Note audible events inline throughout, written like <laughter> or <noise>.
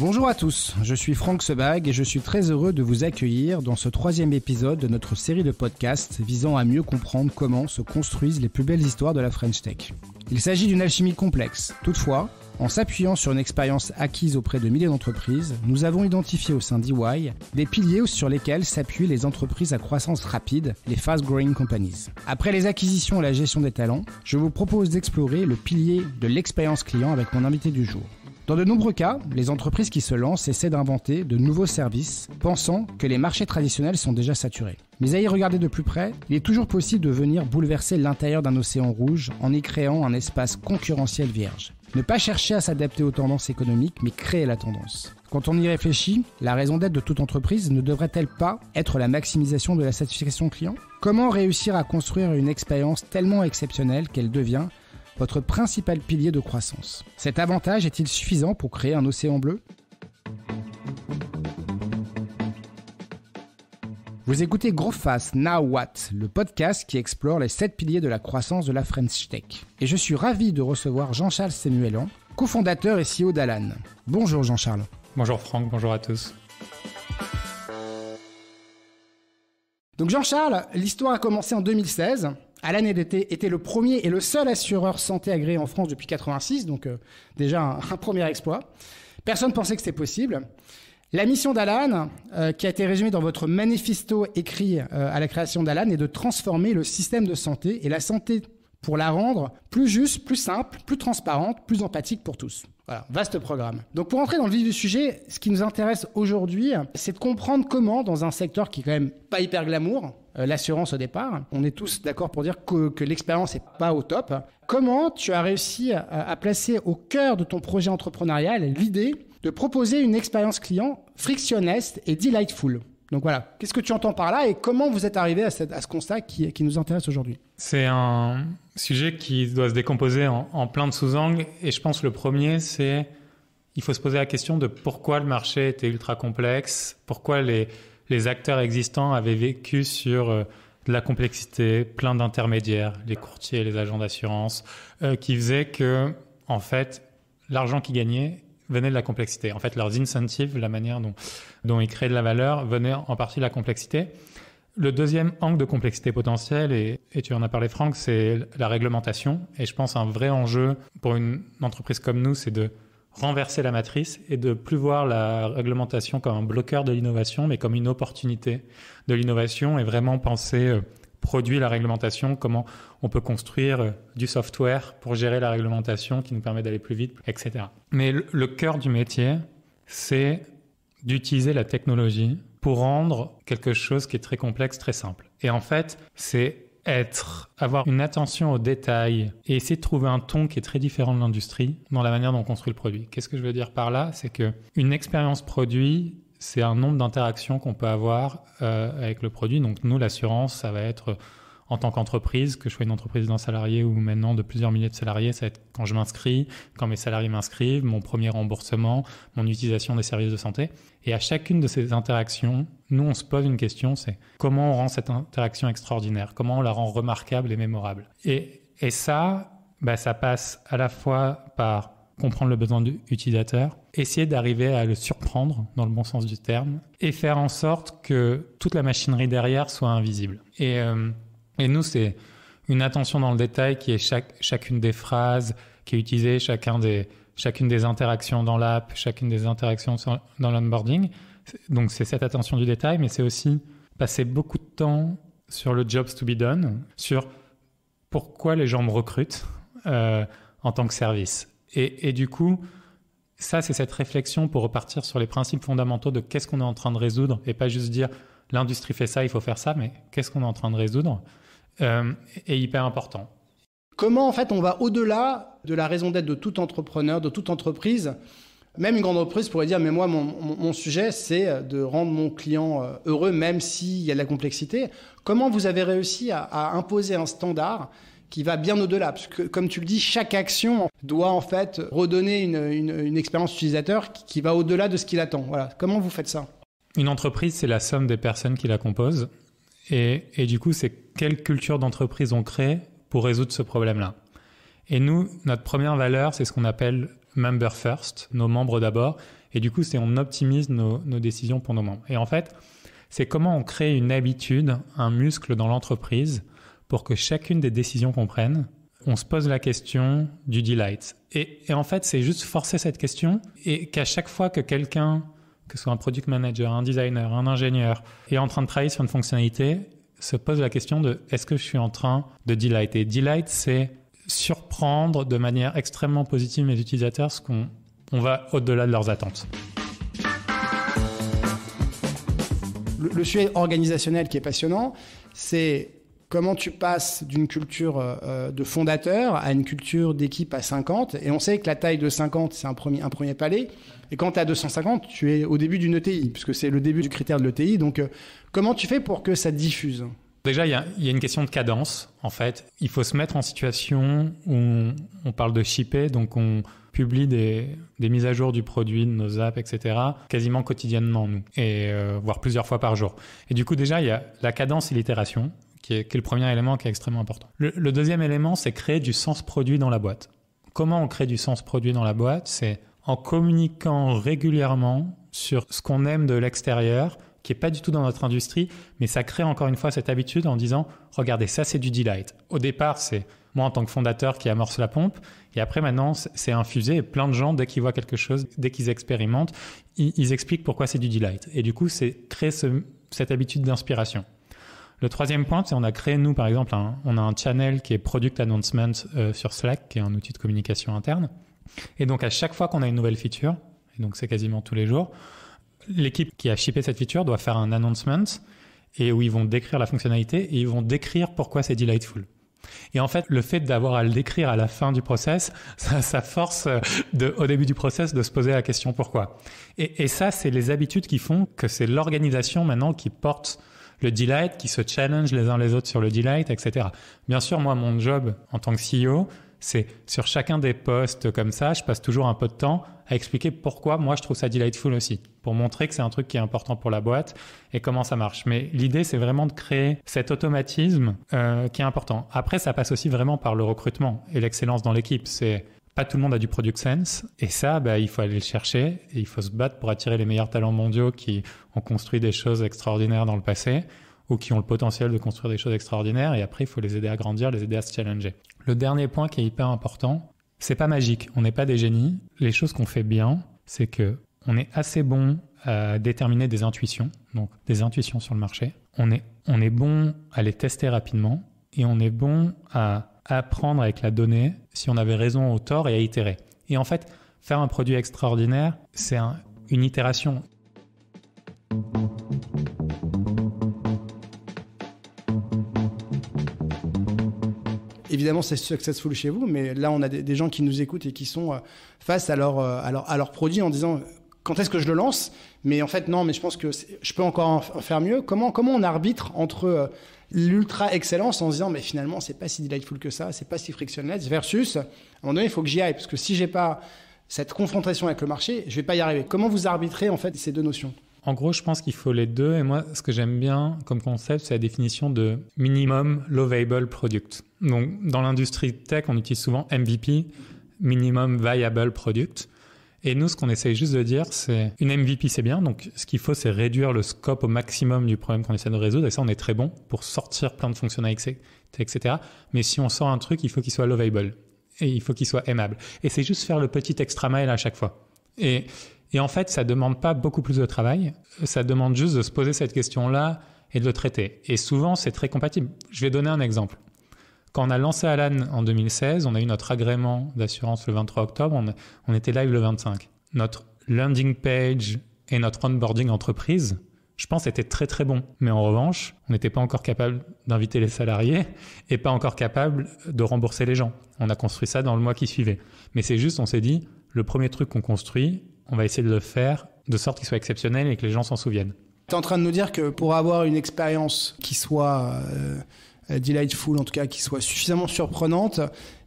Bonjour à tous, je suis Franck Sebag et je suis très heureux de vous accueillir dans ce troisième épisode de notre série de podcasts visant à mieux comprendre comment se construisent les plus belles histoires de la French Tech. Il s'agit d'une alchimie complexe. Toutefois, en s'appuyant sur une expérience acquise auprès de milliers d'entreprises, nous avons identifié au sein d'EY des piliers sur lesquels s'appuient les entreprises à croissance rapide, les fast growing companies. Après les acquisitions et la gestion des talents, je vous propose d'explorer le pilier de l'expérience client avec mon invité du jour. Dans de nombreux cas, les entreprises qui se lancent essaient d'inventer de nouveaux services, pensant que les marchés traditionnels sont déjà saturés. Mais à y regarder de plus près, il est toujours possible de venir bouleverser l'intérieur d'un océan rouge en y créant un espace concurrentiel vierge. Ne pas chercher à s'adapter aux tendances économiques, mais créer la tendance. Quand on y réfléchit, la raison d'être de toute entreprise ne devrait-elle pas être la maximisation de la satisfaction client Comment réussir à construire une expérience tellement exceptionnelle qu'elle devient votre principal pilier de croissance. Cet avantage est-il suffisant pour créer un océan bleu Vous écoutez Fast, Now What, le podcast qui explore les 7 piliers de la croissance de la French Tech. Et je suis ravi de recevoir Jean-Charles Semuelan, cofondateur et CEO d'Alan. Bonjour Jean-Charles. Bonjour Franck, bonjour à tous. Donc Jean-Charles, l'histoire a commencé en 2016 Alan était, était, le premier et le seul assureur santé agréé en France depuis 86, donc euh, déjà <laughs> un, premier exploit. Personne ne pensait que c'était possible. La mission d'Alan, euh, qui a été résumée dans votre manifesto écrit euh, à la création d'Alan, est de transformer le système de santé et la santé pour la rendre plus juste, plus simple, plus transparente, plus empathique pour tous. Voilà, vaste programme. Donc pour entrer dans le vif du sujet, ce qui nous intéresse aujourd'hui, c'est de comprendre comment, dans un secteur qui est quand même pas hyper glamour, euh, l'assurance au départ. On est tous d'accord pour dire que, l'expérience n'est pas au top. Comment tu as réussi à, placer au cœur de ton projet entrepreneurial l'idée de proposer une expérience client frictionniste et delightful donc voilà, qu'est-ce que tu entends par là et comment vous êtes arrivé à, ce constat qui, qui nous intéresse aujourd'hui C'est un sujet qui doit se décomposer en, en plein de sous-angles et je pense le premier c'est il faut se poser la question de pourquoi le marché était ultra complexe, pourquoi les, les acteurs existants avaient vécu sur euh, de la complexité, plein d'intermédiaires, les courtiers, les agents d'assurance, euh, qui faisaient que, en fait, l'argent qu'ils gagnaient venait de la complexité. En fait, leurs incentives, la manière dont, ils créaient de la valeur, venait en partie de la complexité. Le deuxième angle de complexité potentielle, et, et tu en as parlé Franck, c'est la réglementation. Et je pense un vrai enjeu pour une entreprise comme nous, c'est de renverser la matrice et de plus voir la réglementation comme un bloqueur de l'innovation, mais comme une opportunité de l'innovation et vraiment penser euh, produit, la réglementation, comment on peut construire euh, du software pour gérer la réglementation qui nous permet d'aller plus vite, etc. Mais le cœur du métier, c'est d'utiliser la technologie pour rendre quelque chose qui est très complexe, très simple. Et en fait, c'est être, avoir une attention aux détails et essayer de trouver un ton qui est très différent de l'industrie dans la manière dont on construit le produit. Qu'est-ce que je veux dire par là C'est que une expérience produit, c'est un nombre d'interactions qu'on peut avoir euh, avec le produit. Donc nous, l'assurance, ça va être en tant qu'entreprise, que je sois une entreprise d'un salarié ou maintenant de plusieurs milliers de salariés, ça va être quand je m'inscris, quand mes salariés m'inscrivent, mon premier remboursement, mon utilisation des services de santé. Et à chacune de ces interactions, nous, on se pose une question, c'est comment on rend cette interaction extraordinaire, comment on la rend remarquable et mémorable. Et, et ça, bah, ça passe à la fois par comprendre le besoin de l'utilisateur, essayer d'arriver à le surprendre dans le bon sens du terme, et faire en sorte que toute la machinerie derrière soit invisible. Et euh, et nous, c'est une attention dans le détail qui est chaque, chacune des phrases qui est utilisée, chacun des, chacune des interactions dans l'app, chacune des interactions dans l'onboarding. Donc c'est cette attention du détail, mais c'est aussi passer beaucoup de temps sur le jobs to be done, sur pourquoi les gens me recrutent euh, en tant que service. et du coup, ça, c'est cette réflexion pour repartir sur les principes fondamentaux de qu'est-ce qu'on est en train de résoudre et pas juste dire l'industrie fait ça, il faut faire ça, mais qu'est-ce qu'on est en train de résoudre euh, est hyper important. Comment en fait on va au-delà de la raison d'être de tout entrepreneur, de toute entreprise même une grande entreprise pourrait dire, mais moi, mon, sujet, c'est de rendre mon client euh, heureux, même s'il y a de la complexité. Comment vous avez réussi à, imposer un standard qui va bien au-delà Parce que, comme tu le dis, chaque action doit en fait redonner une, expérience utilisateur qui, va au-delà de ce qu'il attend. Comment vous faites ça Une entreprise, c'est la somme des personnes qui la composent. Et, du coup, c'est quelle culture d'entreprise on crée pour résoudre ce problème-là. Et nous, notre première valeur, c'est ce qu'on appelle member first, nos membres d'abord. Et du coup, c'est on optimise nos, décisions pour nos membres. Et en fait, c'est comment on crée une habitude, un muscle dans l'entreprise pour que chacune des décisions qu'on prenne, on se pose la question du delight. Et, et en fait, c'est juste forcer cette question et qu'à chaque fois que quelqu'un que ce soit un product manager, un designer, un ingénieur, est en train de travailler sur une fonctionnalité, se pose la question de est-ce que je suis en train de delight Et delight, c'est surprendre de manière extrêmement positive mes utilisateurs, ce qu'on va au-delà de leurs attentes. le sujet organisationnel qui est passionnant, c'est comment tu passes d'une culture euh, euh, de fondateur à une culture d'équipe à 50. Et on sait que la taille de 50, c'est un premier, un premier palais. Et quand tu as 250, tu es au début d'une ETI, puisque c'est le début du critère de l'ETI. Donc, euh, comment tu fais pour que ça diffuse Déjà, il y, a, une question de cadence, en fait. Il faut se mettre en situation où on, parle de shipper, donc on publie des, mises à jour du produit, de nos apps, etc., quasiment quotidiennement, nous, et voire plusieurs fois par jour. Et du coup, déjà, il y a la cadence et l'itération qui est, le premier élément qui est extrêmement important. Le, deuxième élément, c'est créer du sens produit dans la boîte. Comment on crée du sens produit dans la boîte C'est en communiquant régulièrement sur ce qu'on aime de l'extérieur, qui n'est pas du tout dans notre industrie, mais ça crée encore une fois cette habitude en disant, regardez, ça c'est du delight. Au départ, c'est moi en tant que fondateur qui amorce la pompe, et après maintenant, c'est infusé, et plein de gens, dès qu'ils voient quelque chose, dès qu'ils expérimentent, ils, expliquent pourquoi c'est du delight. Et du coup, c'est créer cette habitude d'inspiration. Le troisième point, c'est on a créé, nous, par exemple, on a un channel qui est Product Announcement euh, sur Slack, qui est un outil de communication interne. Et donc, à chaque fois qu'on a une nouvelle feature, et donc c'est quasiment tous les jours, l'équipe qui a shippé cette feature doit faire un announcement et où ils vont décrire la fonctionnalité et ils vont décrire pourquoi c'est delightful. Et en fait, le fait d'avoir à le décrire à la fin du process, <laughs> ça, force euh, au début du process de se poser la question pourquoi. et ça, c'est les habitudes qui font que c'est l'organisation maintenant qui porte le delight, qui se challenge les uns les autres sur le delight, etc. Bien sûr, moi, mon job en tant que CEO, c'est sur chacun des postes comme ça, je passe toujours un peu de temps à expliquer pourquoi moi je trouve ça delightful aussi, pour montrer que c'est un truc qui est important pour la boîte et comment ça marche. Mais l'idée, c'est vraiment de créer cet automatisme euh, qui est important. Après, ça passe aussi vraiment par le recrutement et l'excellence dans l'équipe. C'est pas tout le monde a du product sense. Et ça, bah, il faut aller le chercher. Et il faut se battre pour attirer les meilleurs talents mondiaux qui ont construit des choses extraordinaires dans le passé ou qui ont le potentiel de construire des choses extraordinaires. Et après, il faut les aider à grandir, les aider à se challenger. Le dernier point qui est hyper important, c'est pas magique. On n'est pas des génies. Les choses qu'on fait bien, c'est que on est assez bon à déterminer des intuitions, donc des intuitions sur le marché. On est, on est bon à les tester rapidement et on est bon à apprendre avec la donnée si on avait raison ou tort et à itérer. Et en fait, faire un produit extraordinaire, c'est une itération. Évidemment, c'est successful chez vous, mais là, on a des, gens qui nous écoutent et qui sont euh, face euh, à leur, produit en disant quand est-ce que je le lance Mais en fait, non, mais je pense que je peux encore en faire mieux. Comment, comment on arbitre entre euh, l'ultra excellence en se disant mais finalement c'est pas si delightful que ça, c'est pas si frictionless versus à un moment donné il faut que j'y aille parce que si j'ai pas cette confrontation avec le marché, je vais pas y arriver. Comment vous arbitrez en fait ces deux notions en gros, je pense qu'il faut les deux. Et moi, ce que j'aime bien comme concept, c'est la définition de minimum lovable product. Donc, dans l'industrie tech, on utilise souvent MVP, minimum viable product. Et nous, ce qu'on essaye juste de dire, c'est une MVP, c'est bien. Donc, ce qu'il faut, c'est réduire le scope au maximum du problème qu'on essaie de résoudre. Et ça, on est très bon pour sortir plein de fonctionnalités, etc. Mais si on sort un truc, il faut qu'il soit lovable. Et il faut qu'il soit aimable. Et c'est juste faire le petit extra mile à chaque fois. Et, et en fait, ça demande pas beaucoup plus de travail. Ça demande juste de se poser cette question-là et de le traiter. Et souvent, c'est très compatible. Je vais donner un exemple. Quand on a lancé Alan en 2016, on a eu notre agrément d'assurance le 23 octobre, on, était live le 25. Notre landing page et notre onboarding entreprise, je pense, était très très bon. Mais en revanche, on n'était pas encore capable d'inviter les salariés et pas encore capable de rembourser les gens. On a construit ça dans le mois qui suivait. Mais c'est juste, on s'est dit, le premier truc qu'on construit, on va essayer de le faire de sorte qu'il soit exceptionnel et que les gens s'en souviennent. Tu es en train de nous dire que pour avoir une expérience qui soit euh, euh, delightful, en tout cas qui soit suffisamment surprenante,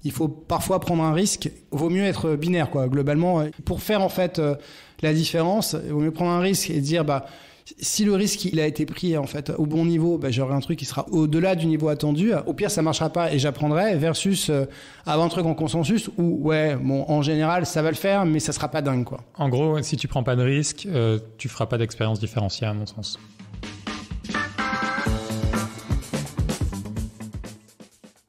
il faut parfois prendre un risque. Vaut mieux être binaire, quoi. Globalement, pour faire en fait euh, la différence, il vaut mieux prendre un risque et dire bah si le risque il a été pris en fait au bon niveau, bah, j'aurai un truc qui sera au-delà du niveau attendu. Au pire, ça marchera pas et j'apprendrai. Versus avant euh, avoir un truc en consensus où ouais, bon, en général, ça va le faire, mais ça sera pas dingue quoi. En gros, si tu prends pas de risque, tu feras pas d'expérience différenciée à mon sens.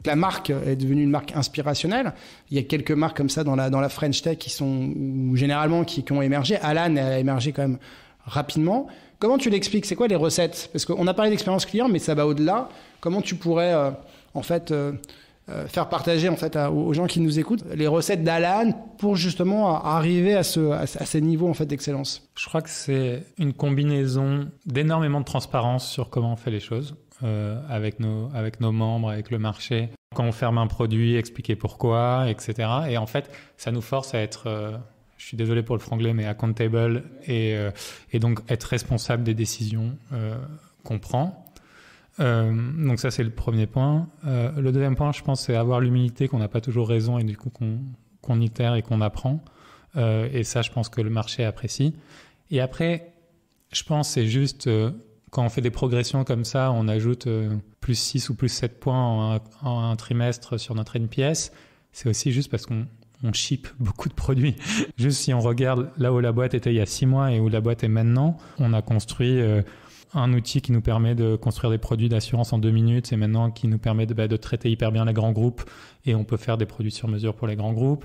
la marque est devenue une marque inspirationnelle. Il y a quelques marques comme ça dans la, dans la French Tech qui sont généralement qui, ont émergé. Alan a émergé quand même rapidement. Comment tu l'expliques C'est quoi les recettes Parce qu'on a parlé d'expérience client, mais ça va au-delà. Comment tu pourrais euh, en fait euh, euh, faire partager en fait aux gens qui nous écoutent les recettes d'Alan pour justement arriver à, ce, à, ces niveaux en fait d'excellence Je crois que c'est une combinaison d'énormément de transparence sur comment on fait les choses. avec, nos, avec nos membres, avec le marché, quand on ferme un produit, expliquer pourquoi, etc. Et en fait, ça nous force à être, euh, je suis désolé pour le franglais, mais accountable et, euh, et donc être responsable des décisions euh, qu'on prend. donc ça, c'est le premier point. le deuxième point, je pense, c'est avoir l'humilité qu'on n'a pas toujours raison et du coup qu'on qu itère et qu'on apprend. et ça, je pense que le marché apprécie. Et après, je pense, c'est juste quand on fait des progressions comme ça, on ajoute euh, plus 6 ou plus 7 points en, un, trimestre sur notre NPS, c'est aussi juste parce qu'on on <laughs> beaucoup de produits. juste si on regarde là où la boîte était il y a 6 mois et où la boîte est maintenant, on a construit euh, un outil qui nous permet de construire des produits d'assurance en 2 minutes et maintenant qui nous permet bah, de, traiter hyper bien les grands groupes et on peut faire des produits sur mesure pour les grands groupes.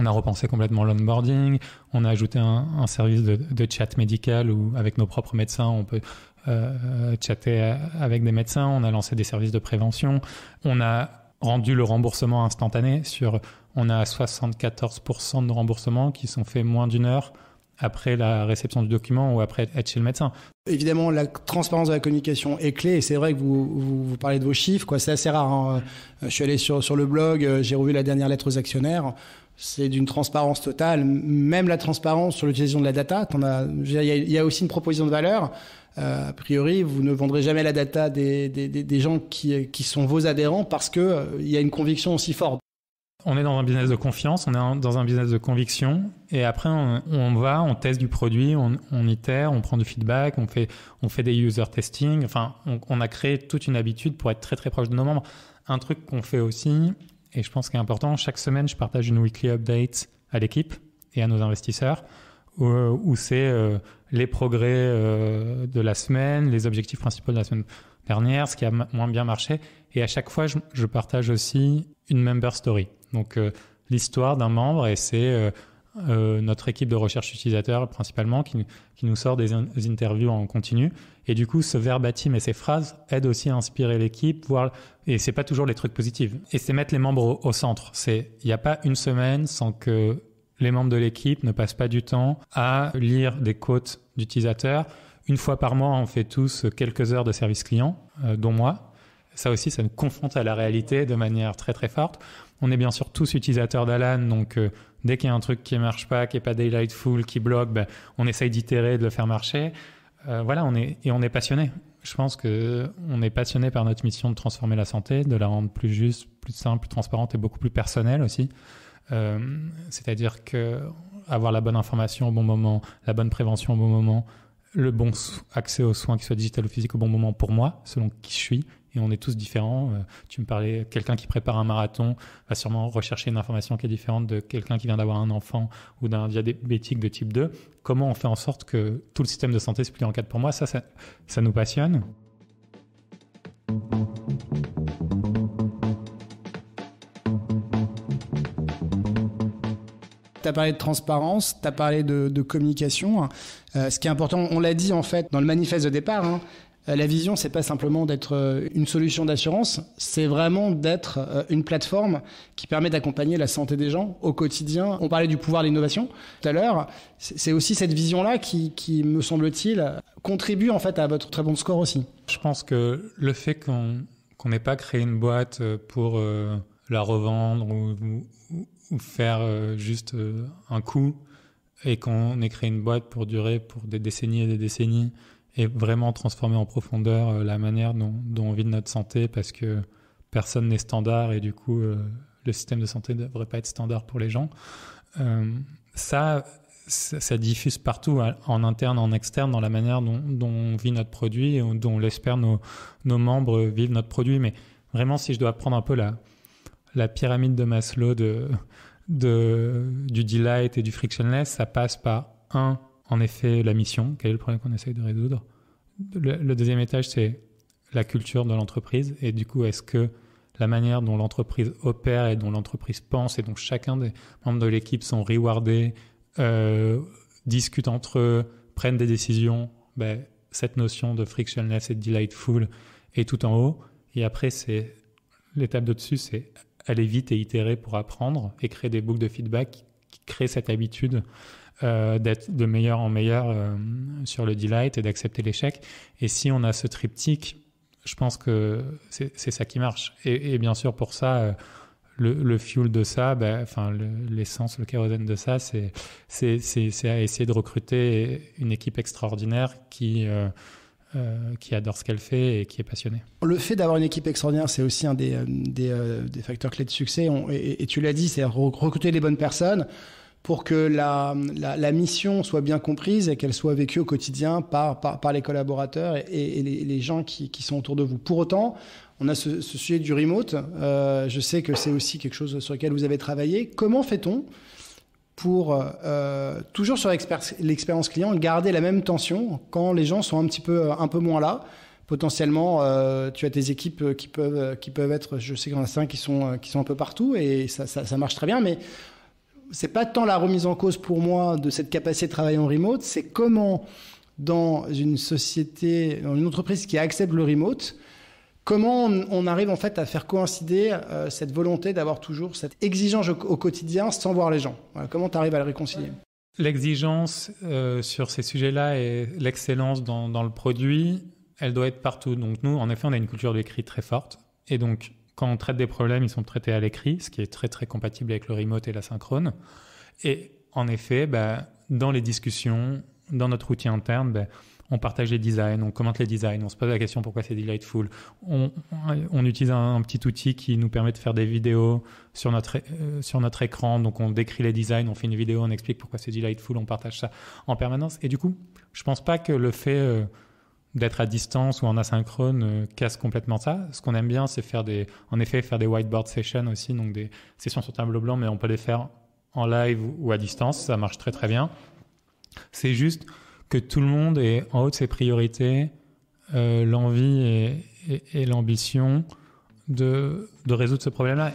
On a repensé complètement l'onboarding, on a ajouté un, service de, de, chat médical où avec nos propres médecins, on peut euh, chatté avec des médecins, on a lancé des services de prévention, on a rendu le remboursement instantané sur on a 74% de remboursements qui sont faits moins d'une heure après la réception du document ou après être chez le médecin. Évidemment, la transparence de la communication est clé et c'est vrai que vous, vous, parlez de vos chiffres, quoi. C'est assez rare. Hein. Euh, je suis allé sur, sur le blog, euh, j'ai revu la dernière lettre aux actionnaires. C'est d'une transparence totale, même la transparence sur l'utilisation de la data. Il y, a aussi une proposition de valeur. Euh, a priori, vous ne vendrez jamais la data des, des, des gens qui, qui, sont vos adhérents parce qu'il euh, y a une conviction aussi forte. On est dans un business de confiance, on est dans un business de conviction, et après on, va, on teste du produit, on, itère, on prend du feedback, on fait, on fait des user testing, enfin on, on, a créé toute une habitude pour être très très proche de nos membres. Un truc qu'on fait aussi, et je pense qu'il est important, chaque semaine je partage une weekly update à l'équipe et à nos investisseurs euh, où, c'est euh, les progrès euh, de la semaine, les objectifs principaux de la semaine dernière, ce qui a moins bien marché. Et à chaque fois, je, partage aussi une member story. Donc, l'histoire d'un membre et c'est notre équipe de recherche utilisateur principalement qui, qui nous sort des, interviews en continu. Et du coup, ce verbatim et ces phrases aident aussi à inspirer l'équipe, voir, et c'est pas toujours les trucs positifs. Et c'est mettre les membres au, centre. C'est, il n'y a pas une semaine sans que les membres de l'équipe ne passent pas du temps à lire des quotes d'utilisateurs. Une fois par mois, on fait tous quelques heures de service client, euh, dont moi. Ça aussi, ça nous confronte à la réalité de manière très très forte. On est bien sûr tous utilisateurs d'Alan, donc euh, dès qu'il y a un truc qui ne marche pas, qui est pas daylightful, qui bloque, ben, on essaye d'itérer, de le faire marcher. Euh, voilà, on est et on est passionné. Je pense que on est passionné par notre mission de transformer la santé, de la rendre plus juste, plus simple, plus transparente et beaucoup plus personnelle aussi. Euh, c'est-à-dire que avoir la bonne information au bon moment, la bonne prévention au bon moment, le bon accès aux soins, qu'ils soient digital ou physique, au bon moment pour moi, selon qui je suis. Et on est tous différents. Euh, tu me parlais, quelqu'un qui prépare un marathon va sûrement rechercher une information qui est différente de quelqu'un qui vient d'avoir un enfant ou d'un diabétique de type 2. Comment on fait en sorte que tout le système de santé se plie en quatre pour moi ça, ça nous passionne. tu as parlé de transparence, tu as parlé de, communication. Hein. Euh, ce qui est important, on l'a dit en fait dans le manifeste de départ, hein, euh, la vision, c'est pas simplement d'être euh, une solution d'assurance, c'est vraiment d'être une plateforme qui permet d'accompagner la santé des gens au quotidien. On parlait du pouvoir de l'innovation tout à l'heure. C'est aussi cette vision-là qui, qui, me semble-t-il, contribue en fait à votre très bon score aussi. Je pense que le fait qu'on n'ait pas créé une boîte pour la revendre ou, ou faire euh, juste euh, un coup et qu'on ait créé une boîte pour durer pour des décennies et des décennies et vraiment transformer en profondeur euh, la manière dont, on vit notre santé parce que personne n'est standard et du coup le système de santé ne devrait pas être standard pour les gens. ça, ça, diffuse partout, en interne, en externe, dans la manière dont, on vit notre produit et dont l'espère nos, nos membres vivent notre produit. Mais vraiment, si je dois prendre un peu la, la pyramide de Maslow de, du delight et du frictionless, ça passe par un, en effet, la mission, quel est le problème qu'on essaye de résoudre. Le, deuxième étage, c'est la culture de l'entreprise et du coup, est-ce que la manière dont l'entreprise opère et dont l'entreprise pense et dont chacun des membres de l'équipe sont rewardés, euh, discutent entre eux, prennent des décisions, ben, cette notion de frictionless et de delightful est tout en haut. Et après, c'est l'étape de dessus, c'est aller vite et itérer pour apprendre et créer des boucles de feedback qui créent cette habitude euh, d'être de meilleur en meilleur euh, sur le delight et d'accepter l'échec. Et si on a ce triptyque, je pense que c'est ça qui marche. Et, bien sûr, pour ça, euh, le, fuel de ça, ben, enfin l'essence, le, le, kérosène de ça, c'est à essayer de recruter une équipe extraordinaire qui euh, qui adore ce qu'elle fait et qui est passionnée. Le fait d'avoir une équipe extraordinaire, c'est aussi un des, euh, euh, des, facteurs clés de succès. et, tu l'as dit, c'est recruter les bonnes personnes pour que la, la, mission soit bien comprise et qu'elle soit vécue au quotidien par, par, par les collaborateurs et, les, gens qui, qui, sont autour de vous. Pour autant, on a ce, sujet du remote. je sais que c'est aussi quelque chose sur lequel vous avez travaillé. Comment fait-on pour euh, euh, toujours sur l'expérience client garder la même tension quand les gens sont un peu euh, un peu moins là. Potentiellement, tu as tes équipes qui peuvent être, je sais qu'il y en a cinq qui sont un peu partout et ça, marche très bien, mais c'est pas tant la remise en cause pour moi de cette capacité de travailler en remote, c'est comment dans une société, dans une entreprise qui accepte le remote, Comment on, arrive en fait à faire coïncider euh, cette volonté d'avoir toujours cette exigence au, quotidien sans voir les gens Comment tu arrives à le réconcilier L'exigence euh, sur ces sujets-là et l'excellence dans, le produit, elle doit être partout. Donc nous, en effet, on a une culture de l'écrit très forte. Et donc, quand on traite des problèmes, ils sont traités à l'écrit, ce qui est très très compatible avec le remote et la synchrone. Et en effet, bah, dans les discussions, dans notre outil interne, bah, on partage les designs, on commente les designs, on se pose la question pourquoi c'est delightful. On, utilise un, petit outil qui nous permet de faire des vidéos sur notre, euh, sur notre écran. Donc on décrit les designs, on fait une vidéo, on explique pourquoi c'est delightful, on partage ça en permanence. Et du coup, je pense pas que le fait euh, d'être à distance ou en asynchrone euh, casse complètement ça. Ce qu'on aime bien, c'est faire des, en effet, faire des whiteboard sessions aussi, donc des sessions sur tableau blanc, mais on peut les faire en live ou à distance. Ça marche très très bien. C'est juste que tout le monde ait en haut de ses priorités euh, l'envie et, l'ambition de résoudre ce problème-là.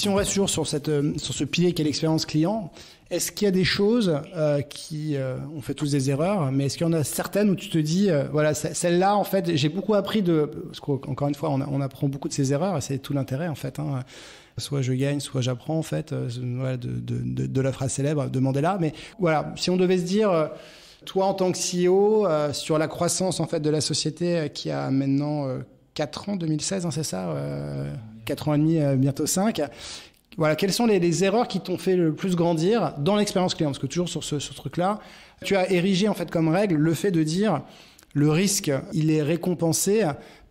si on reste toujours euh, sur, ce pilier qu'est l'expérience client, est-ce qu'il y a des choses euh, qui, euh, on fait tous des erreurs, mais est-ce qu'il y en a certaines où tu te dis, voilà, celle-là, en fait, j'ai beaucoup appris de, Encore une fois, on, apprend beaucoup de ces erreurs, et c'est tout l'intérêt, en fait. Hein. Soit je gagne, soit j'apprends, en fait, de, la phrase célèbre, demandez-la. Mais voilà, si on devait se dire, toi, en tant que CEO, sur la croissance, en fait, de la société qui a maintenant 4 ans, 2016, hein, c'est ça 4 ans et demi, euh, bientôt 5. Voilà, quelles sont les, erreurs qui t'ont fait le plus grandir dans l'expérience client Parce que toujours sur ce, truc-là, tu as érigé en fait comme règle le fait de dire le risque, il est récompensé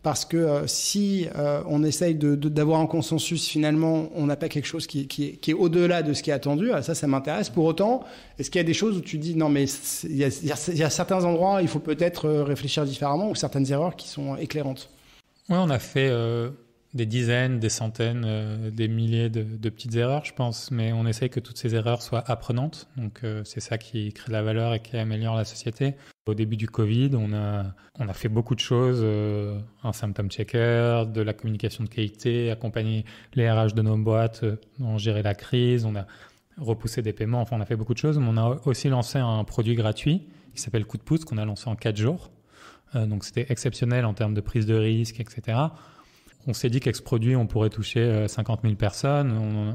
parce que euh, si euh, on essaye d'avoir un consensus, finalement, on n'a pas quelque chose qui, qui est au-delà de ce qui est attendu. Ah, ça, ça m'intéresse. Pour autant, est-ce qu'il y a des choses où tu dis non, mais il y, a certains endroits, il faut peut-être réfléchir différemment ou certaines erreurs qui sont éclairantes. Oui, on a fait des dizaines, des centaines, euh, des milliers de, petites erreurs, je pense, mais on essaye que toutes ces erreurs soient apprenantes. Donc euh, c'est ça qui crée de la valeur et qui améliore la société. Au début du Covid, on a, on a fait beaucoup de choses, euh, un symptom checker, de la communication de qualité, accompagner les RH de nos boîtes dans gérer la crise, on a repoussé des paiements, enfin on a fait beaucoup de choses, mais on a aussi lancé un produit gratuit qui s'appelle Coup de pouce qu'on a lancé en quatre jours. donc c'était exceptionnel en termes de prise de risque, etc on s'est dit qu'avec ce produit, on pourrait toucher 50 euh, 000 personnes.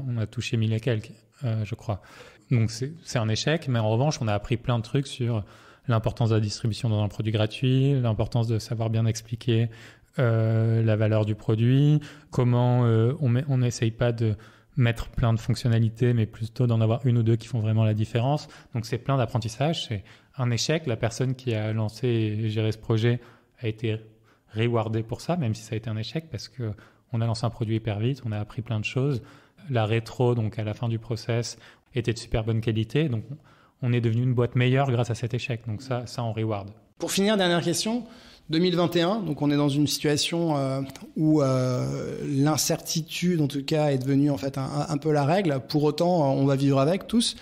On, a touché 1000 et quelques, euh, je crois. Donc c'est un échec, mais en revanche, on a appris plein de trucs sur l'importance de la distribution dans un produit gratuit, l'importance de savoir bien expliquer euh, la valeur du produit, comment on n'essaye pas de mettre plein de fonctionnalités, mais plutôt d'en avoir une ou deux qui font vraiment la différence. Donc c'est plein d'apprentissage, c'est un échec. La personne qui a lancé et géré ce projet a été rewardé pour ça, même si ça a été un échec, parce que on a lancé un produit hyper vite, on a appris plein de choses. La rétro, donc à la fin du process, était de super bonne qualité. Donc on est devenu une boîte meilleure grâce à cet échec. Donc ça, ça on reward. Pour finir, dernière question. 2021, donc on est dans une situation euh, où euh, l'incertitude, en tout cas, est devenue en fait un, un, peu la règle. Pour autant, euh, on va vivre avec tous.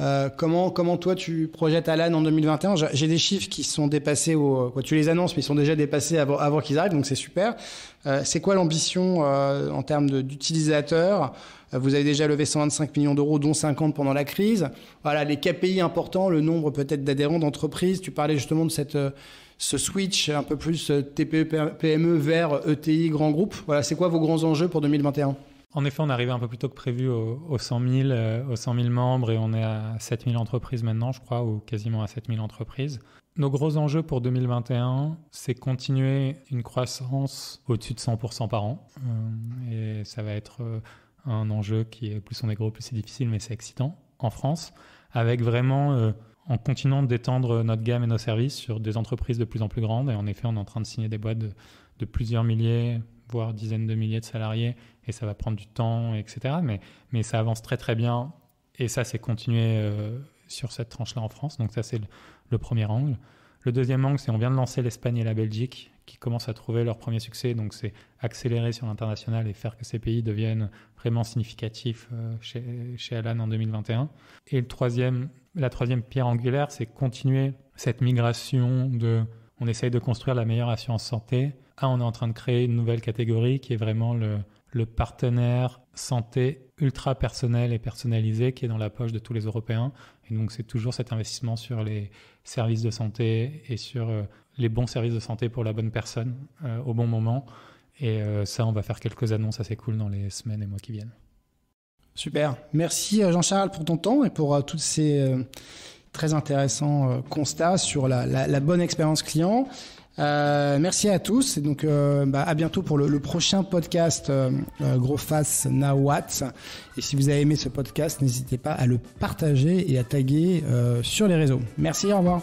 Euh, comment, comment toi tu projettes Alan en 2021 J'ai des chiffres qui sont dépassés, au, tu les annonces, mais ils sont déjà dépassés avant, qu'ils arrivent, donc c'est super. Euh, c'est quoi l'ambition euh, en termes d'utilisateurs Vous avez déjà levé 125 millions d'euros, dont 50 pendant la crise. Voilà, les KPI importants, le nombre peut-être d'adhérents d'entreprises. Tu parlais justement de cette ce switch un peu plus TPE-PME e vers ETI, grand groupe Voilà, c'est quoi vos grands enjeux pour 2021 en effet, on est arrivé un peu plus tôt que prévu aux, 100, 000, membres et on est à 7 000 entreprises maintenant, je crois, ou quasiment à 7 000 entreprises. Nos gros enjeux pour 2021, c'est continuer une croissance au-dessus de 100% par an. Euh, et ça va être euh, un enjeu qui plus on est gros, plus c'est difficile, mais c'est excitant en France, avec vraiment euh, en continuant d'étendre notre gamme et nos services sur des entreprises de plus en plus grandes. Et en effet, on est en train de signer des boîtes de de plusieurs milliers, voire dizaines de milliers de salariés, et ça va prendre du temps, etc. Mais, mais ça avance très très bien, et ça c'est continuer euh, sur cette tranche-là en France, donc ça c'est le, premier angle. Le deuxième angle, c'est on vient de lancer l'Espagne et la Belgique, qui commencent à trouver leur premier succès, donc c'est accélérer sur l'international et faire que ces pays deviennent vraiment significatifs euh, chez, chez Alan en 2021. Et le troisième, la troisième pierre angulaire, c'est continuer cette migration de on essaye de construire la meilleure assurance santé on est en train de créer une nouvelle catégorie qui est vraiment le, partenaire santé ultra personnel et personnalisé qui est dans la poche de tous les Européens. Et donc, c'est toujours cet investissement sur les services de santé et sur euh, les bons services de santé pour la bonne personne euh, au bon moment. Et euh, ça, on va faire quelques annonces assez cool dans les semaines et mois qui viennent. Super. Merci Jean-Charles pour ton temps et pour tous ces très intéressants constats sur la bonne expérience client. Euh, merci à tous. Et donc, euh, bah, à bientôt pour le, prochain podcast euh, Gros Face What Et si vous avez aimé ce podcast, n'hésitez pas à le partager et à taguer sur les réseaux. Merci, au revoir.